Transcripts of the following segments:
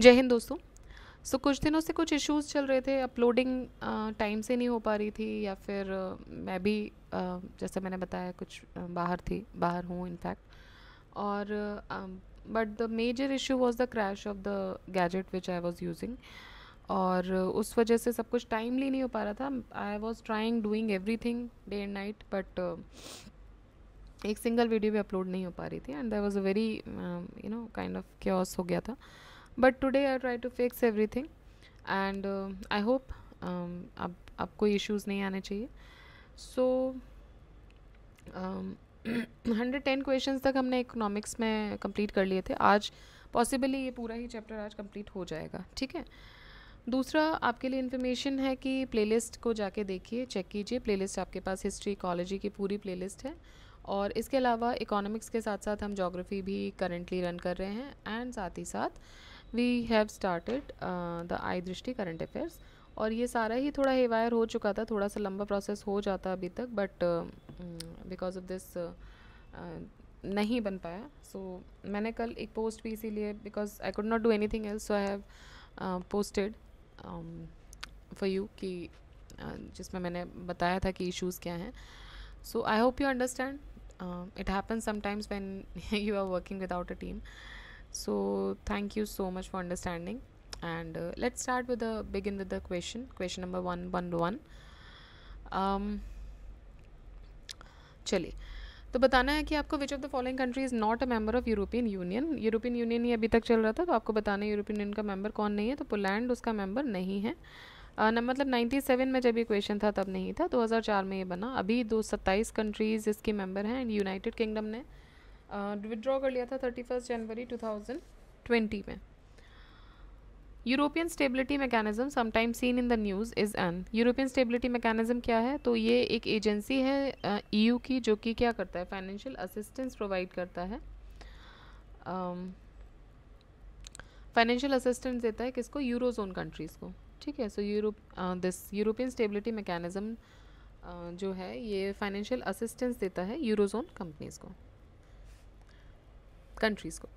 जय हिंद दोस्तों सो so, कुछ दिनों से कुछ इश्यूज़ चल रहे थे अपलोडिंग टाइम uh, से नहीं हो पा रही थी या फिर आ, uh, मैं भी uh, जैसे मैंने बताया कुछ आ, बाहर थी बाहर हूँ इनफैक्ट और but the major issue was the crash of the gadget which I was using और उस वजह से सब कुछ टाइमली नहीं हो पा रहा था I was trying doing everything day and night but एक सिंगल वीडियो भी अपलोड नहीं हो पा रही थी and there was a very you know kind of chaos हो गया था but today I try to fix everything and I hope अब आपको इश्यूज नहीं आने चाहिए सो हंड्रेड टेन क्वेश्चन तक हमने इकोनॉमिक्स में कंप्लीट कर लिए थे आज पॉसिबली ये पूरा ही चैप्टर आज कंप्लीट हो जाएगा ठीक है दूसरा आपके लिए इन्फॉर्मेशन है कि प्लेलिस्ट को जाके देखिए चेक कीजिए प्लेलिस्ट आपके पास हिस्ट्री इकोलॉजी की पूरी प्लेलिस्ट है और इसके अलावा इकोनॉमिक्स के साथ साथ हम जोग्राफ़ी भी करेंटली रन कर रहे हैं एंड साथ ही साथ we have started the I Drishti current affairs और ये सारा ही थोड़ा हेवायर हो चुका था थोड़ा सा लंबा प्रोसेस हो जाता अभी तक बट बिकॉज ऑफ दिस नहीं बन पाया सो so, मैंने कल एक पोस्ट भी इसीलिए because I could not do anything else so I have posted for you कि uh, जिसमें मैंने बताया था कि इश्यूज़ क्या हैं so I hope you understand it happen sometimes when you are working without a team so thank you so much for understanding and uh, let's start with the begin with the question question number 111 um, चलिए तो बताना है कि आपको which of the following country is not a member of European Union European Union ही अभी तक चल रहा था तो आपको बताना है यूरोपियन यूनियन का मेंबर कौन नहीं है तो पोलैंड उसका मेंबर नहीं है uh, न, मतलब 97 में जब ये क्वेश्चन था तब नहीं था 2004 में ये बना अभी दो सत्ताईस कंट्रीज़ इसके मेंबर हैं एंड यूनाइटेड किंगडम ने विड्रॉ uh, कर लिया था thirty first January two thousand twenty में European stability mechanism sometime seen in the news is an European stability mechanism क्या है तो ये एक एजेंसी है ई uh, e की जो कि क्या करता है फाइनेंशियल असिस्टेंस प्रोवाइड करता है फाइनेंशियल um, असिस्टेंस देता है किसको यूरो जोन कंट्रीज़ को ठीक है so Europe this European stability mechanism जो है ये फाइनेंशियल असिस्टेंस देता है यूरोजोन कंपनीज़ को कंट्रीज़ को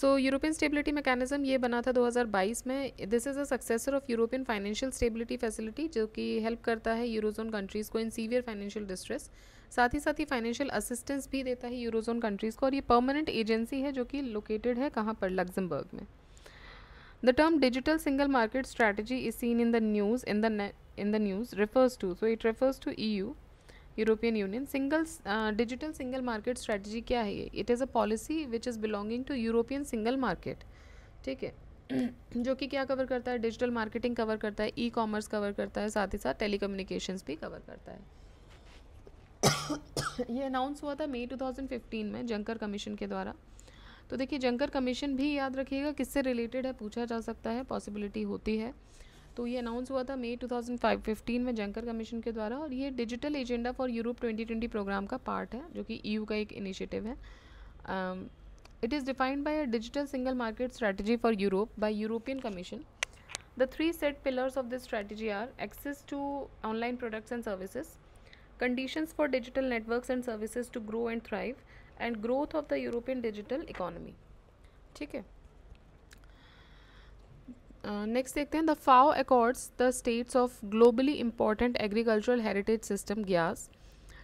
सो यूरोपियन स्टेबिलिटी मैकेनिज्म ये बना था 2022 में this is a successor of European financial stability facility जो कि हेल्प करता है यूरोजोन कंट्रीज़ को इन सीवियर फाइनेंशियल डिस्ट्रेस साथ ही साथ ही फाइनेंशियल असिस्टेंस भी देता है यूरोजोन कंट्रीज़ को और ये परमानेंट एजेंसी है जो कि लोकेटेड है कहाँ पर लग्जमबर्ग में the term digital single market strategy is seen in the news in the in the news refers to so it refers to E U European Union single digital single market strategy क्या है ये it is a policy which is belonging to European single market ठीक है जो कि क्या cover करता है डिजिटल मार्केटिंग कवर करता है ई कॉमर्स कवर करता है साथ ही साथ टेली भी कवर करता है ये अनाउंस हुआ था मई 2015 में जंकर कमीशन के द्वारा तो देखिए जंकर कमीशन भी याद रखिएगा किससे रिलेटेड है पूछा जा सकता है पॉसिबिलिटी होती है तो ये अनाउंस हुआ था मई 2015 में जंकर कमीशन के द्वारा और ये digital agenda for Europe 2020 programme का पार्ट है जो कि ईयू e का एक इनिशिएटिव है it is defined by a digital single market strategy for Europe by European commission the three set pillars of this strategy are access to online products and services condition for digital network and services to grow and thrive and growth of the European digital economy ठीक है next uh, देखते हैं the FAO accords the status of globally important agricultural heritage system GIAHS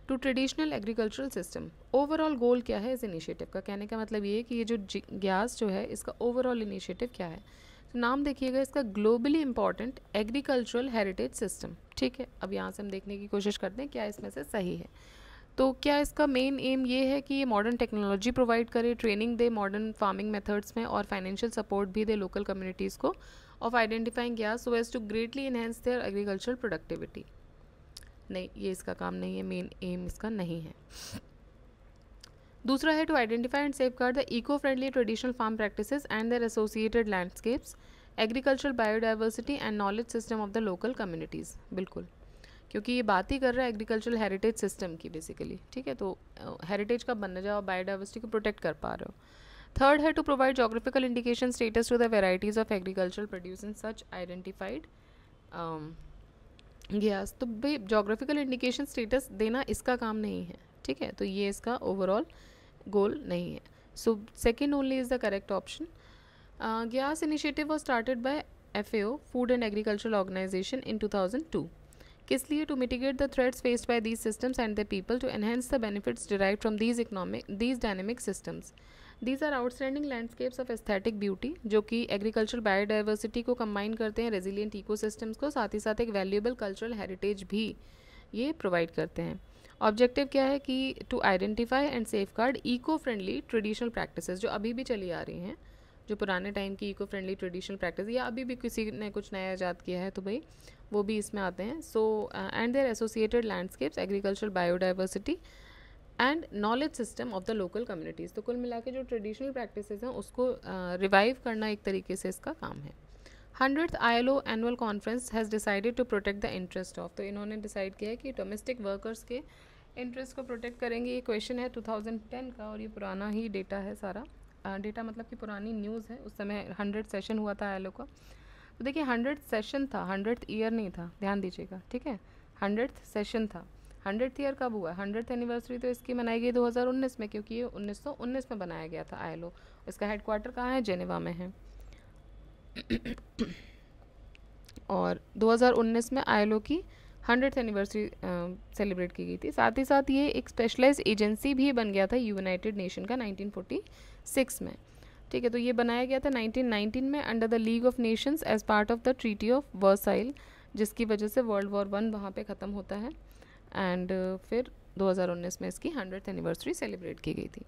to traditional agricultural system overall goal क्या है इस initiative का कहने का मतलब ये है कि ये जो ग्यास जो है इसका ओवरऑल इनिशिएटिव क्या है तो नाम देखिएगा इसका globally important agricultural heritage system ठीक है अब यहाँ से हम देखने की कोशिश करते हैं क्या इसमें से सही है तो क्या इसका मेन एम ये है कि ये मॉडर्न टेक्नोलॉजी प्रोवाइड करे ट्रेनिंग दे मॉडर्न फार्मिंग मेथड्स में और फाइनेंशियल सपोर्ट भी दे लोकल कम्युनिटीज़ को of identifying gas so as to greatly enhance their agricultural productivity नहीं ये इसका काम नहीं है मेन एम इसका नहीं है दूसरा है to identify and safeguard the eco friendly traditional farm practice and their associated landscapes agricultural biodiversity and knowledge system of the local communities बिल्कुल क्योंकि ये बात ही कर रहा है एग्रीकल्चरल हेरिटेज सिस्टम की बेसिकली ठीक है तो हेरिटेज का बनना जाओ बायोडाइवर्सिटी को प्रोटेक्ट कर पा रहे हो थर्ड है to provide geographical indication status to the varieties of agricultural produce in such identified guys तो भाई जोग्राफिकल इंडिकेशन स्टेटस देना इसका काम नहीं है ठीक है तो ये इसका ओवरऑल गोल नहीं है so second only is the correct option guys initiative was started by F A food and agricultural organization in two thousand two किस लिए to mitigate the threats faced by these systems and the people to enhance the benefits derive from these economic these dynamic systems these are outstanding landscapes of aesthetic beauty जो कि agriculture biodiversity को combine करते हैं resilient eco को साथ ही साथ एक वैल्यूएबल कल्चरल हेरिटेज भी ये प्रोवाइड करते हैं ऑब्जेक्टिव क्या है कि to identify and safeguard eco friendly traditional practice जो अभी भी चली आ रही हैं जो पुराने टाइम की इको फ्रेंडली ट्रेडिशनल प्रैक्टिस या अभी भी किसी ने कुछ नया ईजाद किया है तो भाई वो भी इसमें आते हैं so and their associated landscapes agricultural biodiversity and knowledge system of the local communities तो कुल मिला के जो ट्रेडिशनल प्रैक्टिस हैं उसको रिवाइव uh, करना एक तरीके से इसका काम है hundred I L O annual conference has decided to protect the interest of तो इन्होंने डिसाइड किया है कि डोमेस्टिक वर्कर्स के इंटरेस्ट को प्रोटेक्ट करेंगे ये क्वेश्चन है 2010 का और ये पुराना ही डेटा है सारा डेटा uh, मतलब कि पुरानी न्यूज़ है उस समय हंड्रेड सेशन हुआ था आई का तो देखिए हंड्रेड सेशन था हंड्रेड ईयर नहीं था ध्यान दीजिएगा ठीक है हंड्रेड सेशन था हंड्रेड ईयर कब हुआ हंड्रेड एनिवर्सरी तो इसकी मनाई गई 2019 में क्योंकि ये 1919 में बनाया गया था आयलो इसका हेडक्वार्टर कहाँ है जेनेवा में है और 2019 में आयलो की हंड्रेड एनिवर्सरी सेलिब्रेट की गई थी साथ ही साथ ये एक स्पेशलाइज एजेंसी भी बन गया था यूनाइटेड नेशन का 1946 में ठीक है तो ये बनाया गया था 1919 में under the League of Nations as part of the Treaty of Versailles जिसकी वजह से वर्ल्ड वॉर वन वहाँ पे ख़त्म होता है एंड फिर 2019 में इसकी हंड्रेड एनिवर्सरी सेलिब्रेट की गई थी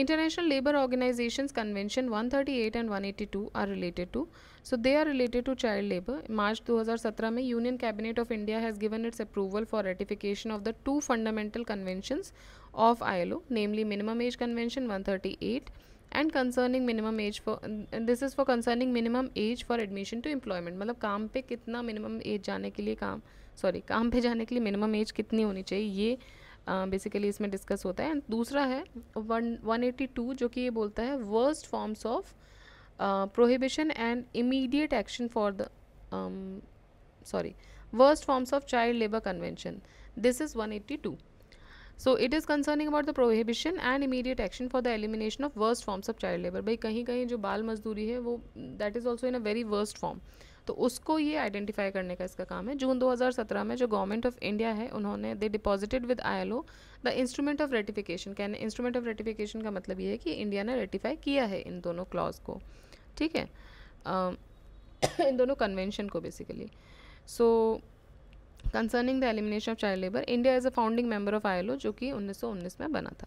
International Labour Organization convention 138 and 182 are related to so they are related to child labour March 2017 में Union Cabinet of India has given its approval for ratification of the two fundamental conventions of ILO namely minimum age convention 138 and concerning minimum age for this is for concerning minimum age for admission to employment मतलब काम पे कितना minimum age जाने के लिए काम sorry काम पे जाने के लिए मिनिमम एज कितनी होनी चाहिए ये बेसिकली इसमें डिस्कस होता है एंड दूसरा है वन वन एटी टू जो कि ये बोलता है worst forms of prohibition and immediate action for the sorry worst forms of child labour convention this is one eighty two so it is concerning about the prohibition and immediate action for the elimination of worst forms of child labour भाई कहीं कहीं जो बाल मजदूरी है वो that is also in a very worst form तो उसको ये आइडेंटिफाई करने का इसका काम है जून 2017 में जो गवर्नमेंट ऑफ इंडिया है उन्होंने they deposited with I the instrument of ratification कहने इंस्ट्रूमेंट ऑफ रेटिफिकेशन का मतलब ये है कि इंडिया ने रेटिफाई किया है इन दोनों क्लॉज को ठीक है uh, इन दोनों कन्वेंशन को basically so concerning the elimination of child labour India is a founding member of I जो कि 1919 में बना था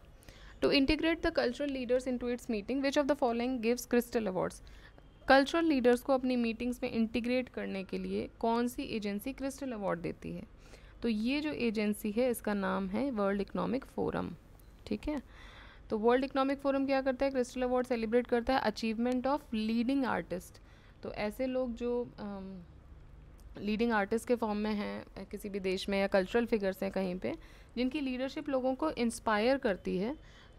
to integrate the cultural leaders into its meeting which of the following gives crystal awards cultural leaders को अपनी meetings में integrate करने के लिए कौन सी एजेंसी क्रिस्टल अवार्ड देती है तो ये जो एजेंसी है इसका नाम है वर्ल्ड इकोनॉमिक फोरम ठीक है तो वर्ल्ड इकोनॉमिक फोरम क्या करता है क्रिस्टल अवार्ड सेलिब्रेट करता है अचीवमेंट ऑफ लीडिंग आर्टिस्ट तो ऐसे लोग जो लीडिंग आर्टिस्ट के फॉर्म में हैं किसी भी देश में या कल्चरल फिगर्स हैं कहीं पे जिनकी लीडरशिप लोगों को इंस्पायर करती है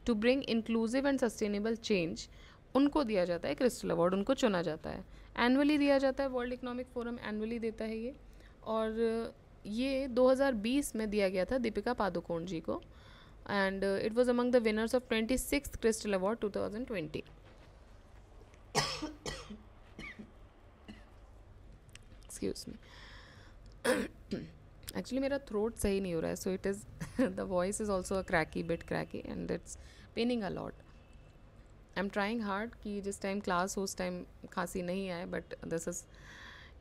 to bring inclusive and sustainable change उनको दिया जाता है क्रिस्टल अवार्ड उनको चुना जाता है एनुअली दिया जाता है वर्ल्ड इकोनॉमिक फोरम एनुअली देता है ये और ये 2020 में दिया गया था दीपिका पादुकोण जी को and it was among the winners of twenty six crystal award two thousand twenty excuse me actually मेरा थ्रोट सही नहीं हो रहा है so it is the voice is also a cracky bit cracky and it's paining a lot I am trying hard कि जिस time class हो उस टाइम खांसी नहीं आए but this is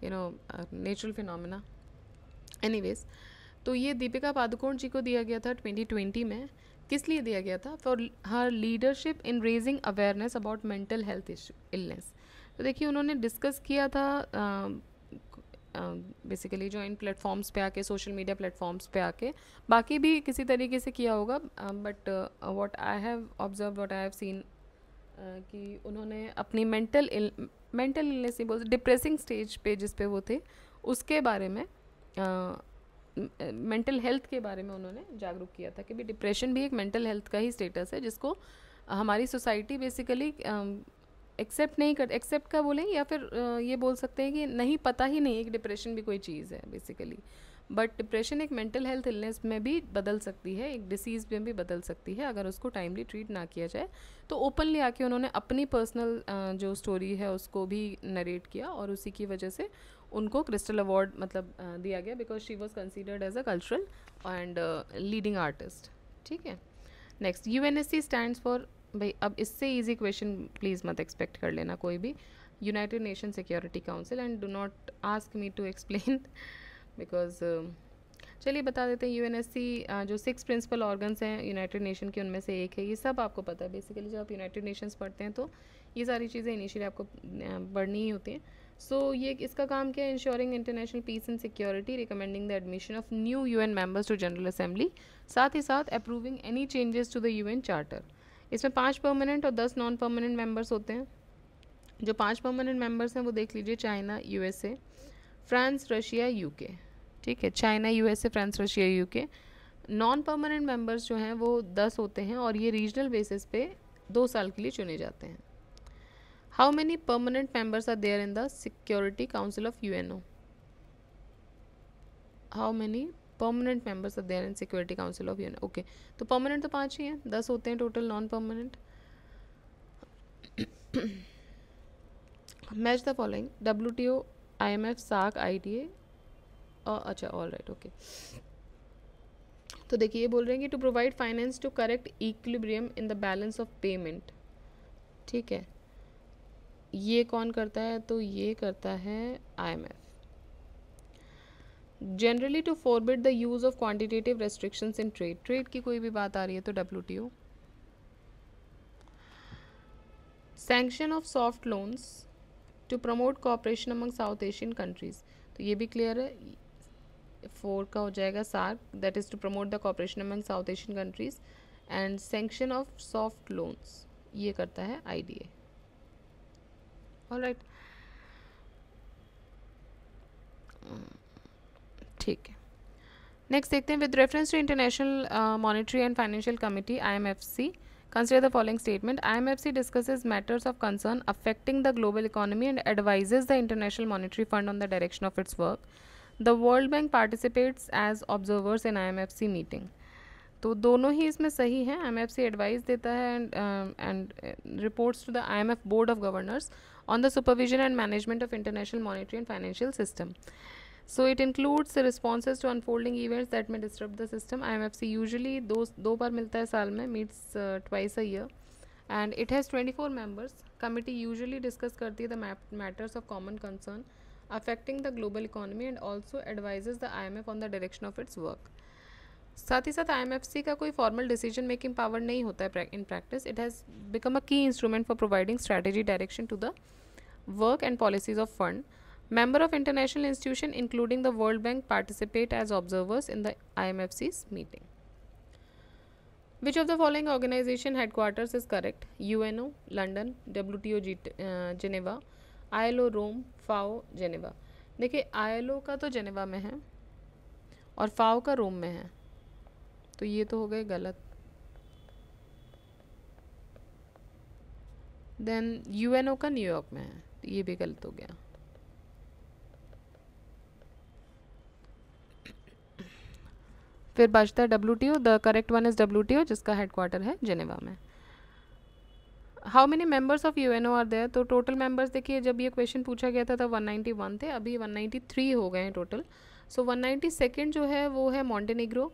you know natural phenomena anyways तो ये दीपिका पादुकोण जी को दिया गया था 2020 में किस लिए दिया गया था for her leadership in raising awareness about mental health issue illness तो देखिए उन्होंने डिस्कस किया था बेसिकली uh, जो इन प्लेटफॉर्म्स पे आके सोशल मीडिया प्लेटफॉर्म्स पे आके बाकी भी किसी तरीके से किया होगा but what I have observe what I have seen कि उन्होंने अपनी मेंटल मेंटल इलनेस नहीं बोल डिप्रेसिंग स्टेज पे जिस पे वो थे उसके बारे में मेंटल हेल्थ के बारे में उन्होंने जागरूक किया था कि भी डिप्रेशन भी एक मेंटल हेल्थ का ही स्टेटस है जिसको हमारी सोसाइटी बेसिकली एक्सेप्ट नहीं कर एक्सेप्ट का बोलें या फिर ये बोल सकते हैं कि नहीं पता ही नहीं कि डिप्रेशन भी कोई चीज़ है बेसिकली बट डिप्रेशन एक मेंटल हेल्थ इलनेस में भी बदल सकती है एक डिसीज़ में भी बदल सकती है अगर उसको टाइमली ट्रीट ना किया जाए तो ओपनली आके उन्होंने अपनी पर्सनल जो स्टोरी है उसको भी नरेट किया और उसी की वजह से उनको क्रिस्टल अवार्ड मतलब दिया गया because she was considered as a cultural and leading artist ठीक है next U N S C stand for भाई अब इससे ईजी क्वेश्चन प्लीज़ मत एक्सपेक्ट कर लेना कोई भी United Nation Security Council and do not ask me to explain because um, चलिए बता देते हैं यू जो सिक्स प्रिंसिपल ऑर्गन्स हैं यूनाइटेड नेशन के उनमें से एक है ये सब आपको पता है बेसिकली जब आप यूनाइटेड नेशंस पढ़ते हैं तो ये सारी चीज़ें इनिशियली आपको पढ़नी ही होती हैं सो so, ये इसका काम क्या है ensuring international peace and security recommending the admission of new N members to General Assembly साथ ही साथ approving any changes to the N charter इसमें पाँच परमानेंट और दस नॉन परमानेंट मेम्बर्स होते हैं जो पाँच परमानेंट मेम्बर्स हैं वो देख लीजिए चाइना ए फ्रांस रशिया के ठीक है China USA France Russia UK non permanent members जो हैं वो दस होते हैं और ये रीजनल बेसिस पे दो साल के लिए चुने जाते हैं how many permanent members are there in the Security Council of UNO how many permanent members are there in Security Council of UNO okay तो परमानेंट तो पाँच ही हैं दस होते हैं total non permanent match the following W T O I M F साक I T A अच्छा ऑल राइट ओके तो देखिए ये बोल रहे हैं कि to provide finance to correct equilibrium in the balance of payment ठीक है ये कौन करता है तो ये करता है IMF generally to forbid the use of quantitative restrictions in trade trade की कोई भी बात आ रही है तो W T O sanction of soft loans to promote cooperation among South Asian countries तो ये भी क्लियर है फोर का हो जाएगा SAARC that is to promote the cooperation among South Asian countries and sanction of soft loans ये करता है आई डी एल राइट ठीक है नेक्स्ट देखते हैं with reference to International monetary and Financial Committee I M F C consider the following statement I M F C discusses matters of concern affecting the global economy and advises the International Monetary Fund on the direction of its work the World Bank participates as observers in I M F C meeting तो दोनों ही इसमें सही हैं I M F C advice देता है and and reports to the I M F Board of Governors on the supervision and management of international monetary and financial system so it includes responses to unfolding events that may disturb the system I M F C usually दो दो बार मिलता है साल में meets twice a year and it has twenty four members committee usually discuss करती है the matters of common concern affecting the global economy and also advises the IMF on the direction of its work. साथ ही साथ आईएमएफसी का कोई formal decision making power नहीं होता है in practice it has become a key instrument for providing strategy direction to the work and policies of fund member of international institution including the world bank participate as observers in the imfc's meeting which of the following organization headquarters is correct uno london wto uh, geneva आयलो रोम फाओ Geneva देखिए आयलो का तो Geneva में है और फाओ का रोम में है तो ये तो हो गए गलत देन यूएनओ का न्यूयॉर्क में है तो ये भी गलत हो गया फिर बचता है W T O the correct one is W जिसका हेडक्वार्टर है जेनेवा में how many members of U N O are there तो टोटल मेंबर्स देखिए जब ये क्वेश्चन पूछा गया था तब 191 थे अभी 193 हो गए हैं टोटल सो वन जो है वो है मॉन्टेनिग्रो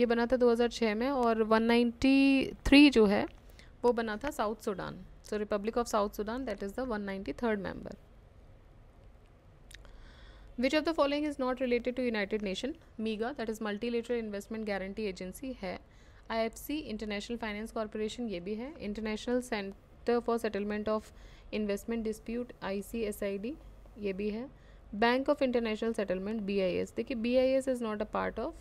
ये बना था 2006 में और 193 जो है वो बना था South Sudan so Republic of South Sudan that is the 193rd member which of the following is not related to United Nation MIGA that is multilateral investment guarantee agency है आईएफसी इंटरनेशनल फाइनेंस कॉरपोरेशन ये भी है International Centre for Settlement of Investment Dispute ICSID ये भी है Bank of International Settlement B I S देखिए B I S is not a part of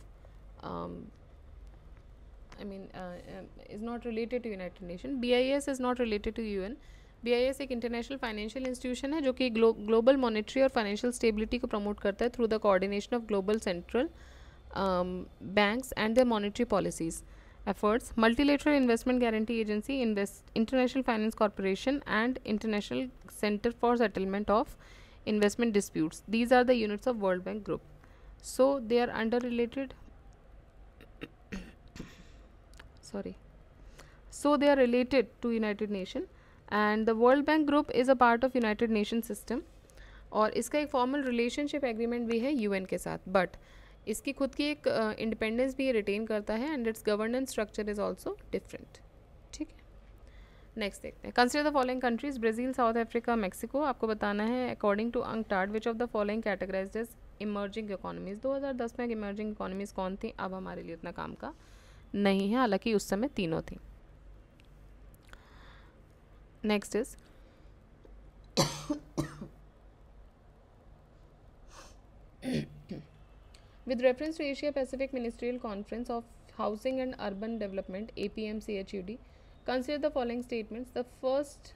I mean is not related to United Nation B I S is not related to U N B I S एक international financial institution है जो कि global monetary और financial stability को promote करता है through the coordination of global central banks and the monetary policies efforts multilateral investment guarantee agency invest international finance corporation and international center for settlement of investment disputes these are the units of world bank group so they are under related sorry so they are related to united nation and the world bank group is a part of united nation system और इसका एक formal relationship agreement भी है UN के साथ but इसकी खुद की एक इंडिपेंडेंस भी ये रिटेन करता है and its governance structure is also different ठीक है नेक्स्ट देखते हैं consider the following countries Brazil South Africa Mexico आपको बताना है अकॉर्डिंग टू अंग टार्ड which of the following categorise is emerging economies 2010 में इमर्जिंग इकोनॉमीज़ कौन थी अब हमारे लिए उतना काम का नहीं है हालांकि उस समय तीनों थी next is mm With reference to Asia Pacific Ministerial Conference of Housing and Urban Development APMCHUD, consider the following statements. The first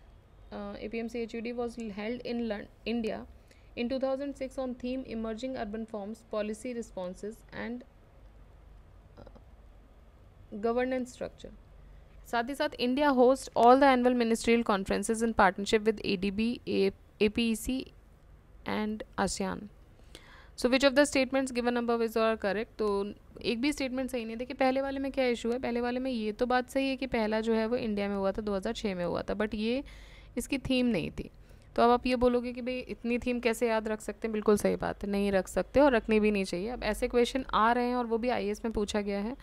uh, APMCHUD was held in India in 2006 on theme Emerging Urban Forms, Policy Responses and uh, Governance Structure. साथ ही साथ India host all the annual ministerial conferences in partnership with A D B and ASEAN so which of the statements given above is are correct तो एक भी statement सही नहीं देखिए पहले वाले में क्या इशू है पहले वाले में ये तो बात सही है कि पहला जो है वो इंडिया में हुआ था 2006 में हुआ था बट ये इसकी थीम नहीं थी तो अब आप ये बोलोगे कि भाई इतनी थीम कैसे याद रख सकते हैं बिल्कुल सही बात है नहीं रख सकते और रखनी भी नहीं चाहिए अब ऐसे क्वेश्चन आ रहे हैं और वो भी आई में पूछा गया है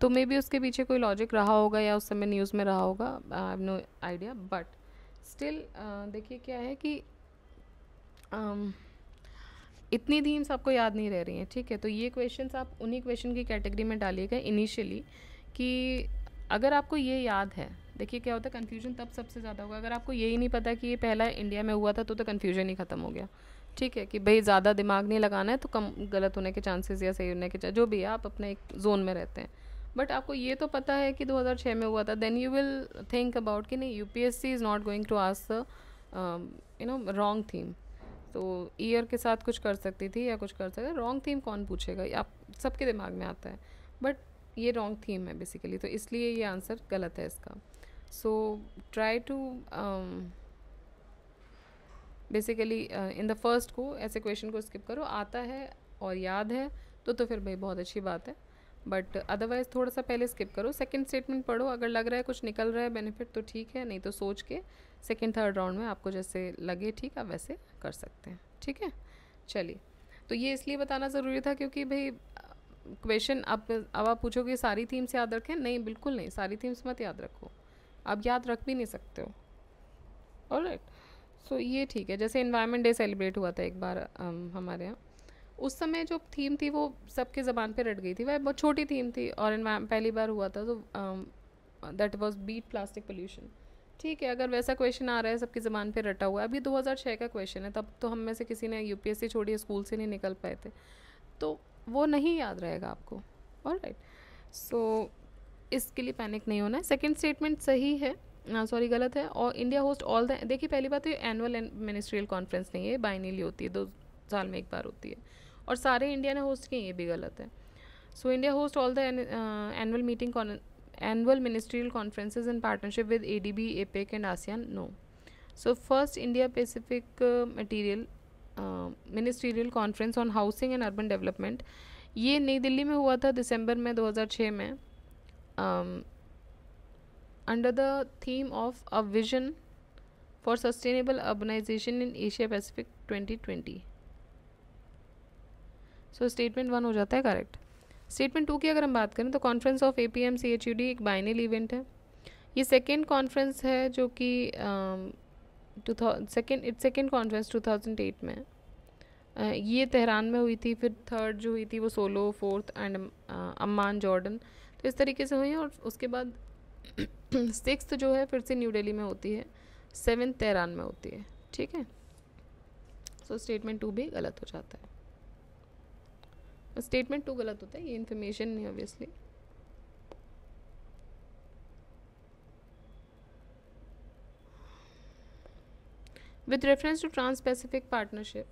तो मे बी उसके पीछे कोई लॉजिक रहा होगा या उस समय न्यूज़ में रहा होगा I have no idea but still देखिए क्या है कि um, इतनी थीम्स आपको याद नहीं रह रही हैं ठीक है तो ये क्वेश्चन आप उन्हीं क्वेश्चन की कैटेगरी में डालिएगा इनिशियली कि अगर आपको ये याद है देखिए क्या होता है कन्फ्यूजन तब सबसे ज़्यादा होगा अगर आपको यही नहीं पता कि ये पहला इंडिया में हुआ था तो तो कन्फ्यूजन ही ख़त्म हो गया ठीक है कि भाई ज़्यादा दिमाग नहीं लगाना है तो कम गलत होने के चांसेस या सही होने के जो भी है आप अपने एक जोन में रहते हैं बट आपको ये तो पता है कि 2006 में हुआ था then you will think about कि नहीं U P S C is not going to ask you know wrong theme तो ईयर के साथ कुछ कर सकती थी या कुछ कर सकते रॉन्ग थीम कौन पूछेगा आप सबके दिमाग में आता है बट ये रॉन्ग थीम है बेसिकली तो इसलिए ये आंसर गलत है इसका so try to basically in the first को ऐसे क्वेश्चन को स्किप करो आता है और याद है तो तो फिर भाई बहुत अच्छी बात है बट अदरवाइज़ थोड़ा सा पहले स्किप करो सेकंड स्टेटमेंट पढ़ो अगर लग रहा है कुछ निकल रहा है बेनिफिट तो ठीक है नहीं तो सोच के सेकंड थर्ड राउंड में आपको जैसे लगे ठीक आप वैसे कर सकते हैं ठीक है चलिए तो ये इसलिए बताना ज़रूरी था क्योंकि भाई क्वेश्चन आप अब आप पूछोगे सारी थीम्स याद रखें नहीं बिल्कुल नहीं सारी थीम्स मत याद रखो आप याद रख भी नहीं सकते हो और सो ये ठीक है जैसे इन्वायरमेंट डे सेलिब्रेट हुआ था एक बार हमारे यहाँ उस समय जो थीम थी वो सबके ज़बान पे रट गई थी वह बहुत छोटी थीम थी और पहली बार हुआ था तो that was beat plastic pollution ठीक है अगर वैसा क्वेश्चन आ रहा है सबकी ज़बान पे रटा हुआ है अभी 2006 का क्वेश्चन है तब तो हम में से किसी ने यूपीएससी छोड़ी स्कूल से नहीं निकल पाए थे तो वो नहीं याद रहेगा आपको सो राइट सो इसके लिए पैनिक नहीं होना है सेकेंड स्टेटमेंट सही है सॉरी हाँ, गलत है और इंडिया होस्ट ऑल द देखिए पहली बात तो ये एनुअल मिनिस्ट्रियल कॉन्फ्रेंस नहीं है बाइनली होती है दो साल में एक बार होती है और सारे इंडिया ने होस्ट किए ये भी गलत है so India host all the annual meeting annual ministerial conference in partnership with A D B APEC and ASEAN no so first India Pacific material ministerial conference on housing and urban development ये नई दिल्ली में हुआ था दिसंबर में दो हज़ार छः में under the theme of a vision for sustainable urbanization in Asia Pacific twenty so statement one हो जाता है करेक्ट स्टेटमेंट टू की अगर हम बात करें तो conference of A P M C H U D एक बाइनल इवेंट है ये सेकेंड कॉन्फ्रेंस है जो कि two second it second conference two thousand eight में uh, ये तेहरान में हुई थी फिर थर्ड जो हुई थी वो सोलो फोर्थ एंड अम्मान जॉर्डन तो इस तरीके से हुई है और उसके बाद सिक्स जो है फिर से न्यू डेली में होती है सेवन तेहरान में होती है ठीक है सो स्टेटमेंट टू भी गलत हो जाता है स्टेटमेंट टू गलत होता है ये इन्फॉर्मेशन नहीं obviously with reference to Trans Pacific Partnership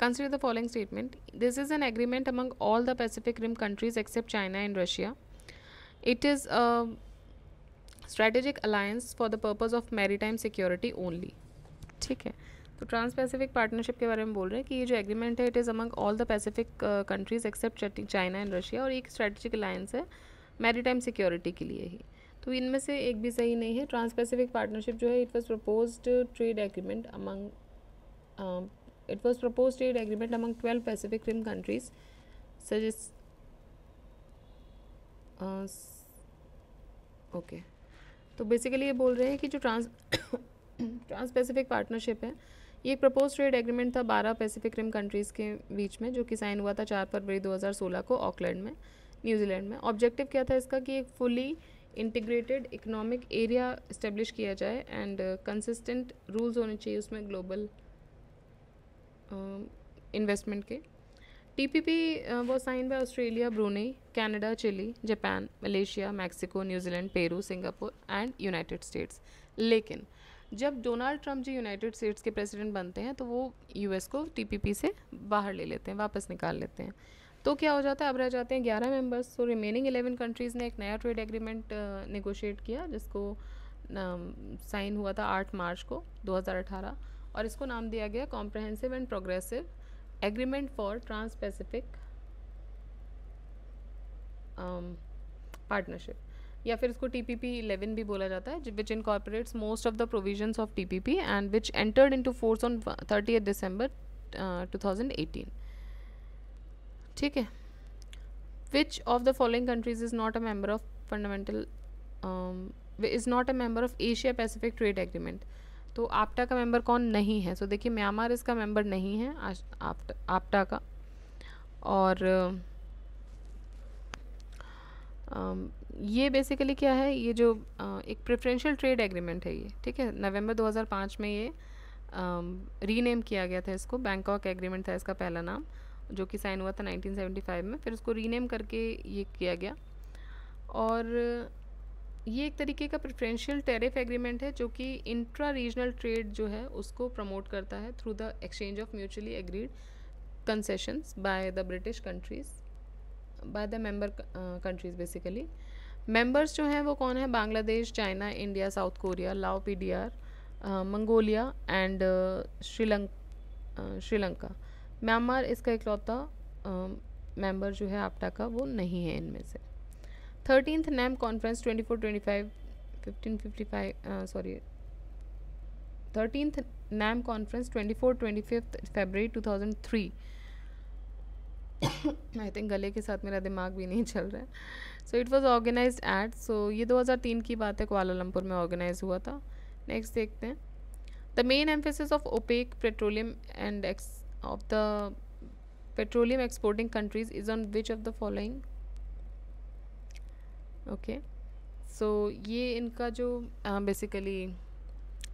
consider the following statement this is an agreement among all the Pacific rim countries except China and Russia it is a strategic alliance for the purpose of maritime security only ठीक है तो trans Pacific partnership के बारे में बोल रहे हैं कि ये जो एग्रीमेंट है it is among all the Pacific countries except China and Russia और एक स्ट्रेटेजिक अलायंस है मेरी सिक्योरिटी के लिए ही तो इनमें से एक भी सही नहीं है ट्रांस पैसिफिक पार्टनरशिप जो है it was propose trade agreement among it was propose trade agreement among twelve Pacific rim countries suggest okay तो बेसिकली ये बोल रहे हैं कि जो ट्रांस ट्रांस पैसिफिक पार्टनरशिप है ये एक प्रपोज ट्रेड एग्रीमेंट था बारह पैसिफिक रिम कंट्रीज़ के बीच में जो कि साइन हुआ था चार फरवरी 2016 को ऑकलैंड में न्यूजीलैंड में ऑब्जेक्टिव क्या था इसका कि एक fully integrated economic area establish किया जाए एंड कंसिस्टेंट रूल्स होने चाहिए उसमें ग्लोबल इन्वेस्टमेंट के टी पी पी वो sign by Australia Brunei Canada Chile Japan Malaysia Mexico New Zealand Peru Singapore and United States लेकिन जब Donald Trump ji United States के प्रेसिडेंट बनते हैं तो वो यूएस को टीपीपी से बाहर ले लेते हैं वापस निकाल लेते हैं तो क्या हो जाता है अब रह जाते हैं ग्यारह मेंबर्स तो रिमेनिंग एलेवन कंट्रीज़ ने एक नया ट्रेड एग्रीमेंट नेगोशिएट किया जिसको साइन हुआ था आठ मार्च को दो और इसको नाम दिया गया comprehensive and progressive agreement for Trans Pacific Partnership या फिर इसको टी पी पी इलेवन भी बोला जाता है which incorporates most of the provisions of T P P and which entered in to force on thirty December two thousand eighteen ठीक है which of the following countries is not a member of fundamental is not a member of Asia Pacific trade agreement तो APTA का member कौन नहीं है सो देखिए Myanmar इसका member नहीं है आपटा का और um, ये बेसिकली क्या है ये जो एक प्रेफरेंशियल ट्रेड एग्रीमेंट है ये ठीक है नवंबर 2005 में ये रीनेम किया गया था इसको बैंकॉक एग्रीमेंट था इसका पहला नाम जो कि साइन हुआ था 1975 में फिर उसको रीनेम करके ये किया गया और ये एक तरीके का प्रेफरेंशियल टैरिफ एग्रीमेंट है जो कि इंट्रा रीजनल ट्रेड जो है उसको प्रमोट करता है through the exchange of mutually agreed concessions by the British countries by the member countries basically members जो हैं वो कौन है Bangladesh China India South Korea Lao P D R Mongolia and श्रीलंक श्रीलंका म्यांमार इसका इकलौता मेंबर जो है आपटा का वो नहीं है इनमें से thirteenth NAM conference twenty four twenty five fifteen fifty five sorry thirteenth NAM conference twenty four twenty fifth February two thousand three I think गले के साथ मेरा दिमाग भी नहीं चल रहा है so it was organise at so ये 2003 की बात है कोलालमपुर में ऑर्गेनाइज हुआ था नेक्स्ट देखते हैं the main emphasis of OPEC petroleum and ex of the petroleum exporting countries is on which of the following okay so ये इनका जो बेसिकली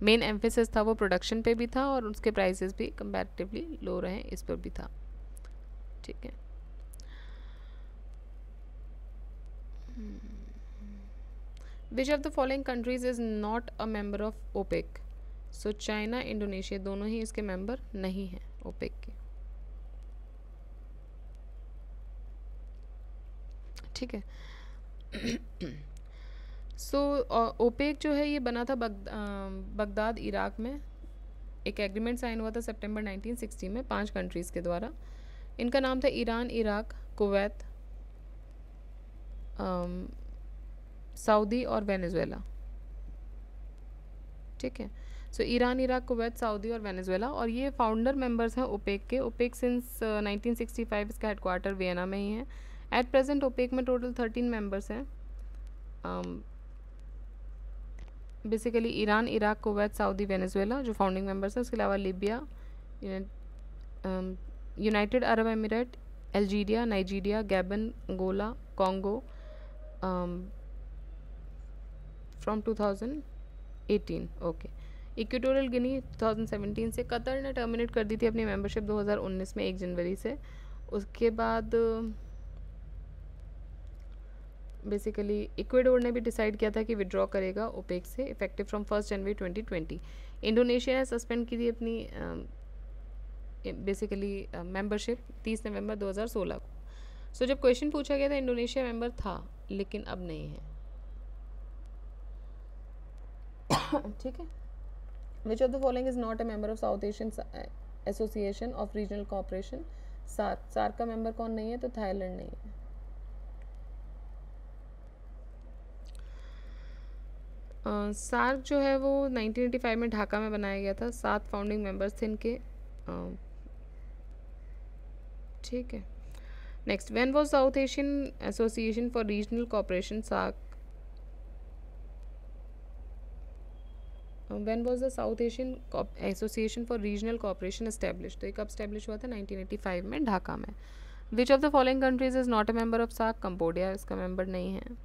मेन एम्फेसिस था वो प्रोडक्शन पे भी था और उसके प्राइसेस भी कंपैरेटिवली लो रहे इस पर भी था ठीक है which of the following countries is not a member of OPEC so China Indonesia दोनों ही इसके मेंबर नहीं हैं ओपेक के ठीक है सो ओपेक जो है ये बना था बगदाद इराक में एक एग्रीमेंट साइन हुआ था सितंबर 1960 में पांच कंट्रीज़ के द्वारा इनका नाम था ईरान इराक कुवैत सऊदी और वेनेजुएला ठीक है so Iran Iraq Kuwait Saudi और वेनेजुएला और ये फाउंडर मेंबर्स हैं ओपेक के ओपेक सिंस 1965 uh, इसका हेडक्वार्टर वियना में ही है एट प्रेजेंट ओपेक में टोटल 13 मेंबर्स हैं basically Iran Iraq Kuwait Saudi Venezuela जो फाउंडिंग मेंबर्स हैं उसके अलावा Libya United Arab Emirate Algeria Nigeria Gabon Angola Congo um, from 2018 okay Equatorial Guinea 2017 से कतर ने टर्मिनेट कर दी थी अपनी मेंबरशिप 2019 में एक जनवरी से उसके बाद बेसिकली इक्वेडोर ने भी डिसाइड किया था कि विड्रॉ करेगा ओपेक से effective from first January 2020 Indonesia ने सस्पेंड की थी अपनी बेसिकली मेंबरशिप 30 नवंबर 2016 को सो so, जब क्वेश्चन पूछा गया था इंडोनेशिया मेंबर था लेकिन अब नहीं है ठीक है which of the following is not a member of South Asian Association of Regional Cooperation SAARC SAARC का मेंबर कौन नहीं है तो थाईलैंड नहीं है सार्क uh, जो है वो 1985 में ढाका में बनाया गया था सात फाउंडिंग मेंबर्स थे इनके ठीक है next when was South Asian Association for Regional Cooperation साक when was the South Asian Association for Regional Cooperation establish तो एक कब स्टैब्लिश हुआ था नाइनटीन एटी फाइव में ढाका में which of the following countries is not a member of साक Cambodia इसका मेम्बर नहीं है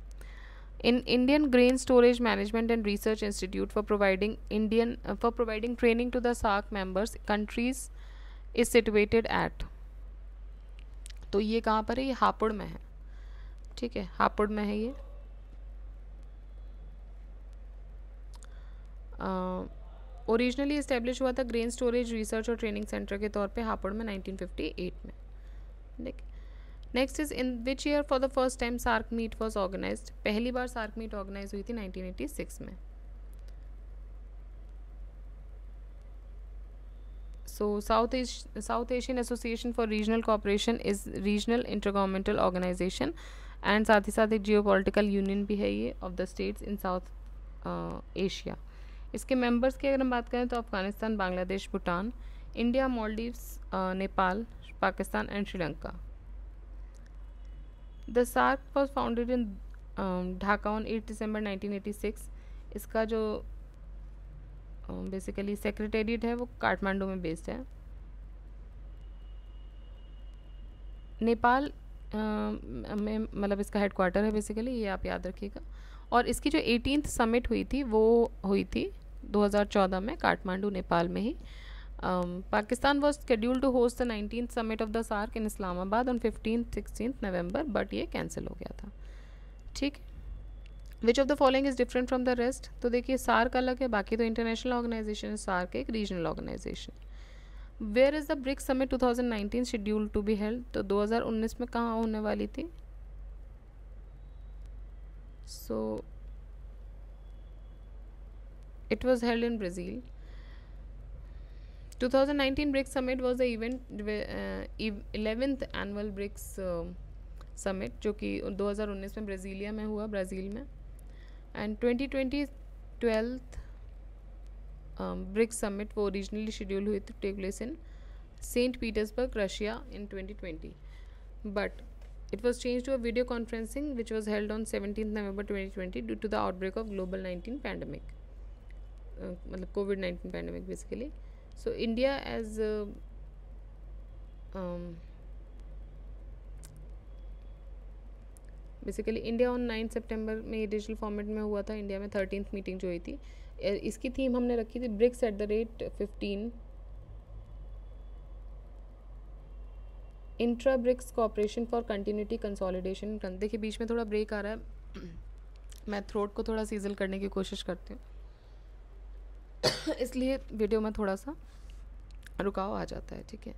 इन Indian grain storage management and research institute for providing Indian for providing training to the साक members countries is situated at तो ये कहाँ पर है ये हापुड़ में है ठीक है हापुड़ में है ये ओरिजिनली इस्टेब्लिश हुआ था ग्रेन स्टोरेज रिसर्च और ट्रेनिंग सेंटर के तौर पे हापुड़ में 1958 में देख next is in which year for the first time SAARC meet was organise पहली बार सार्क मीट ऑर्गेनाइज हुई थी 1986 में so South South Asian Association for regional Regional is regional regional intergovernmental and साथ ही साथ एक जियोपॉलिटिकल यूनियन भी है ये of the states in South Asia इसके मेंबर्स की अगर हम बात करें तो Afghanistan Bangladesh Bhutan India Maldives uh, Nepal Pakistan and Sri Lanka the SAARC was founded in Dhaka on eight December 1986 इसका जो बेसिकली सेक्रेटेरिएट है वो काठमांडू में बेस्ड है नेपाल में मतलब इसका हेड क्वार्टर है बेसिकली ये आप याद रखिएगा और इसकी जो एटीन समिट हुई थी वो हुई थी 2014 में काठमांडू नेपाल में ही Pakistan was schedule to host the nineteen summit of the SAARC in Islamabad on fifteen sixteen November but ये कैंसिल हो गया था ठीक है which of the following is different from the rest तो देखिए सार्क अलग है बाकी तो इंटरनेशनल ऑर्गेनाइजेशन है सार्क एक regional organisation where is the BRICS summit 2019 schedule to be held तो 2019 में कहाँ होने वाली थी सो it was held in Brazil 2019 BRICS summit was the event eleventh annual BRICS summit जो कि 2019 में ब्राज़ीलिया में हुआ ब्राज़ील में and 2020 12th um, BRICS summit was originally scheduled to take place in Saint Petersburg, Russia in 2020, but it was changed to a video conferencing which was held on 17th November 2020 due to the outbreak of global 19 pandemic, uh, COVID 19 pandemic basically. So India as uh, um, basically India on nine September में ये digital format में हुआ था India में thirteen meeting जो हुई थी इसकी थीम हमने रखी थी BRICS at the rate fifteen intra BRICS cooperation for continuity consolidation देखिए बीच में थोड़ा ब्रेक आ रहा है मैं थ्रोट को थोड़ा सीजल करने की कोशिश करती हूँ इसलिए वीडियो में थोड़ा सा रुकाव आ जाता है ठीक है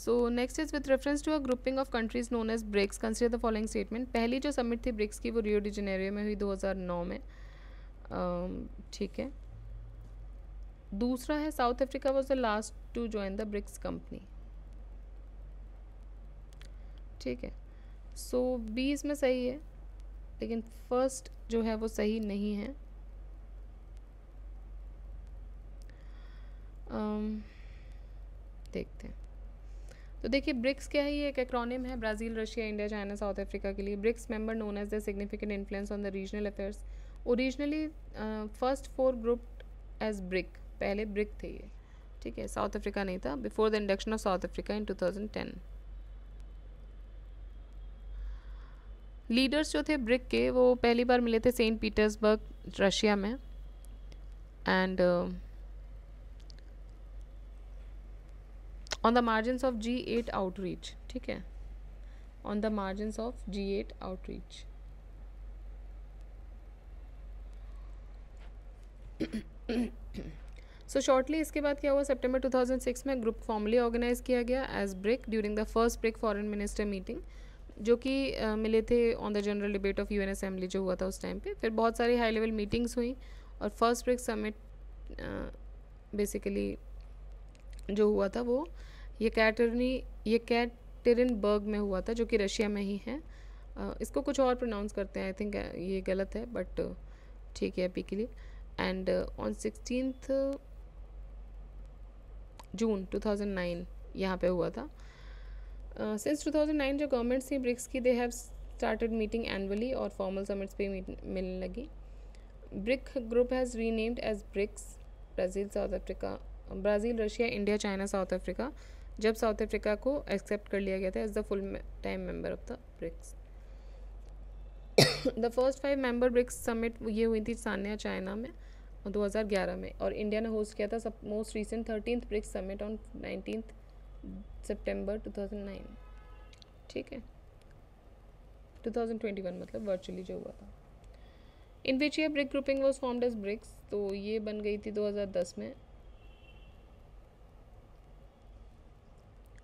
so next is with reference to a grouping of countries known as BRICS consider the following statement पहली जो समिट थी ब्रिक्स की वो रियो डी जेनेरियो में हुई 2009 में ठीक है दूसरा है South Africa was the last to join the BRICS company ठीक है सो so, बी इसमें सही है लेकिन फर्स्ट जो है वो सही नहीं है देखते हैं तो देखिए ब्रिक्स क्या है ये एक एक्रोनिम है Brazil Russia India China South Africa के लिए BRICS member known as the significant influence on the regional affairs originally first four group as BRIC पहले ब्रिक थे ये ठीक है साउथ अफ्रीका नहीं था before the induction of South Africa in 2010 leaders जो थे ब्रिक के वो पहली बार मिले थे सेंट पीटर्सबर्ग रशिया में and uh, on the margin of G eight outreach ठीक है on the margin of G eight outreach so shortly इसके बाद क्या हुआ सेप्टेम्बर 2006 में ग्रुप फॉर्मली ऑर्गेनाइज किया गया as BRIC during the first BRIC foreign minister meeting जो कि uh, मिले थे on the general debate of UN assembly जो हुआ था उस टाइम पे फिर बहुत सारी हाई लेवल मीटिंग्स हुई और फर्स्ट ब्रिक समिट बेसिकली जो हुआ था वो ये कैटरनी ये कैटरिनबर्ग में हुआ था जो कि रशिया में ही है इसको कुछ और प्रोनाउंस करते हैं आई थिंक ये गलत है बट ठीक है अभी के लिए एंड ऑन सिक्सटीन जून 2009 यहाँ पे हुआ था सिंस uh, 2009 जो गवर्नमेंट्स थी ब्रिक्स की they have started meeting annually और फॉर्मल समिट्स पे मिलने लगी BRIC group has renamed as BRICS Brazil South Africa Brazil Russia India China South Africa जब साउथ अफ्रीका को एक्सेप्ट कर लिया गया था as the full time member of the BRICS the first five member BRICS summit ये हुई थी Sanya China में 2011 में और इंडिया ने होस्ट किया था सब most recent thirteen BRICS summit on nineteen September two ठीक है 2021 मतलब वर्चुअली जो हुआ था इन विच ये BRIC grouping was formed as BRICS तो ये बन गई थी 2010 में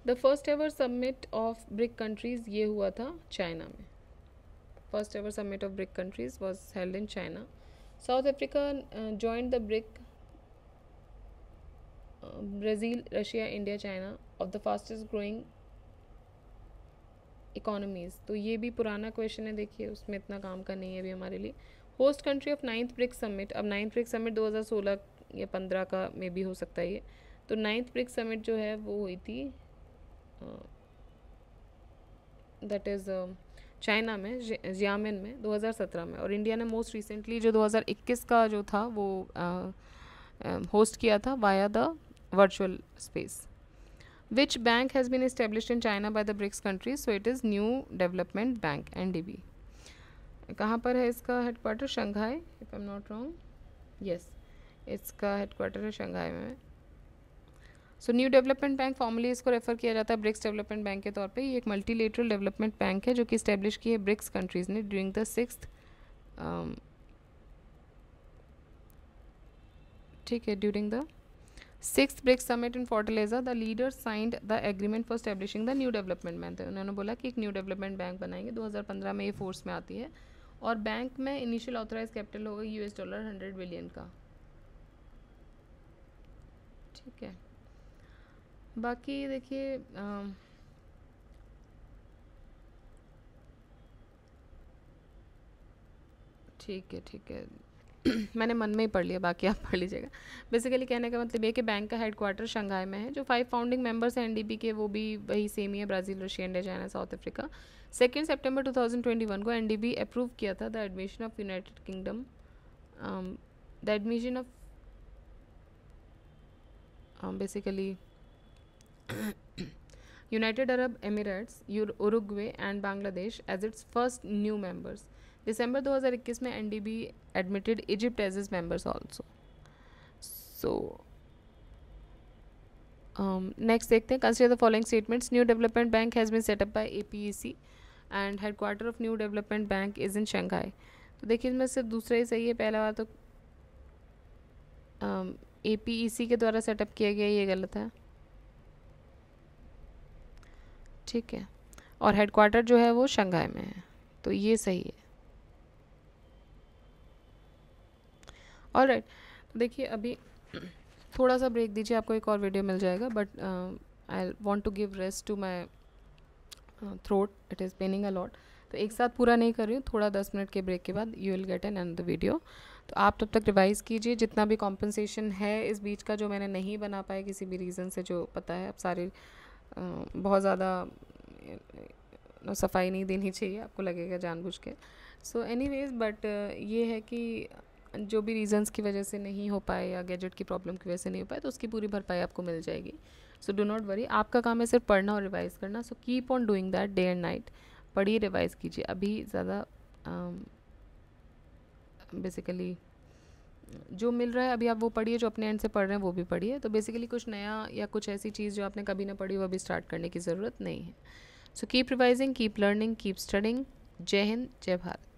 the first ever submit of BRIC countries ये हुआ था चाइना में first ever submit of BRIC countries was held in China South Africa join the BRIC Brazil Russia India China of the fastest growing economies तो ये भी पुराना question है देखिए उसमें इतना काम का नहीं है अभी हमारे लिए host country of ninth BRIC summit अब नाइन्थ ब्रिक समिट 2016 या 15 का मे भी हो सकता है ये तो नाइन्थ ब्रिक समिट जो है वो हुई थी दैट इज़ चाइना में जियामिन में 2017 में और इंडिया ने मोस्ट रिसेंटली जो 2021 का जो था वो होस्ट किया था via the virtual space which bank has been establish in China by the BRICS countries so it is New development Bank N D B कहाँ पर है इसका headquarter Shanghai if am not wrong yes इसका headquarter है Shanghai में so New development Bank formally इसको refer किया जाता है ब्रिक्स डेवलपमेंट बैंक के तौर पर ये एक मल्टी डेवलपमेंट बैंक है जो कि स्टैब्लिश की है ब्रिक्स कंट्रीज़ ने ड्यूरिंग द सिक्स ठीक है during the six BRICS summit in Fortaleza the leader signed the agreement for establishing the New development Bank उन्होंने बोला कि एक न्यू डेवलपमेंट बैंक बनाएंगे 2015 में ये फोर्स में आती है और बैंक में इनिशियल ऑथराइज कैपिटल होगा यूएस डॉलर हंड्रेड बिलियन का ठीक है बाकी देखिए ठीक है ठीक है मैंने मन में ही पढ़ लिया बाकी आप पढ़ लीजिएगा बेसिकली कहने का मतलब ये कि बैंक का हेडक्वार्टर शंघाई में है जो फाइव फाउंडिंग मेंबर्स हैं एनडीबी के वो भी वही सेम ही है Brazil Russia India China South Africa second सितंबर 2021 को एनडीबी अप्रूव किया था the admission of United Kingdom the admission of basically United Arab Emirates, Uruguay and Bangladesh as its first new members. दिसंबर 2021 में NDB admitted Egypt as is members also so next देखते हैं consider the following statements new development bank has been set up by APEC and headquarter of new development bank is in Shanghai तो देखिए इसमें सिर्फ दूसरा ही सही है पहला वाला तो ए पी ई सी के द्वारा सेटअप किया गया ये गलत है ठीक है और हेडक्वार्टर जो है वो शंघाई में है तो ये सही है और राइट तो देखिए अभी थोड़ा सा ब्रेक दीजिए आपको एक और वीडियो मिल जाएगा but I want to give rest to my throat it is paining a lot तो एक साथ पूरा नहीं कर रही हूँ थोड़ा दस मिनट के ब्रेक के बाद you will get an an the video तो आप तब तक रिवाइज़ कीजिए जितना भी कॉम्पनसेशन है इस बीच का जो मैंने नहीं बना पाया किसी भी रीज़न से जो पता है आप सारे बहुत ज़्यादा सफाई नहीं देनी चाहिए आपको लगेगा जानबूझ के सो एनी वेज़ बट ये है कि जो भी रीज़न्स की वजह से नहीं हो पाए या गैजेट की प्रॉब्लम की वजह से नहीं हो पाए तो उसकी पूरी भरपाई आपको मिल जाएगी सो डो नॉट वरी आपका काम है सिर्फ पढ़ना और रिवाइज़ करना so keep on doing that day and night पढ़िए रिवाइज़ कीजिए अभी ज़्यादा बेसिकली जो मिल रहा है अभी आप वो पढ़िए जो अपने एंड से पढ़ रहे हैं वो भी पढ़िए तो बेसिकली कुछ नया या कुछ ऐसी चीज़ जो आपने कभी ना पढ़ी वो अभी स्टार्ट करने की ज़रूरत नहीं है so keep revising keep learning keep studying जय हिंद जय भारत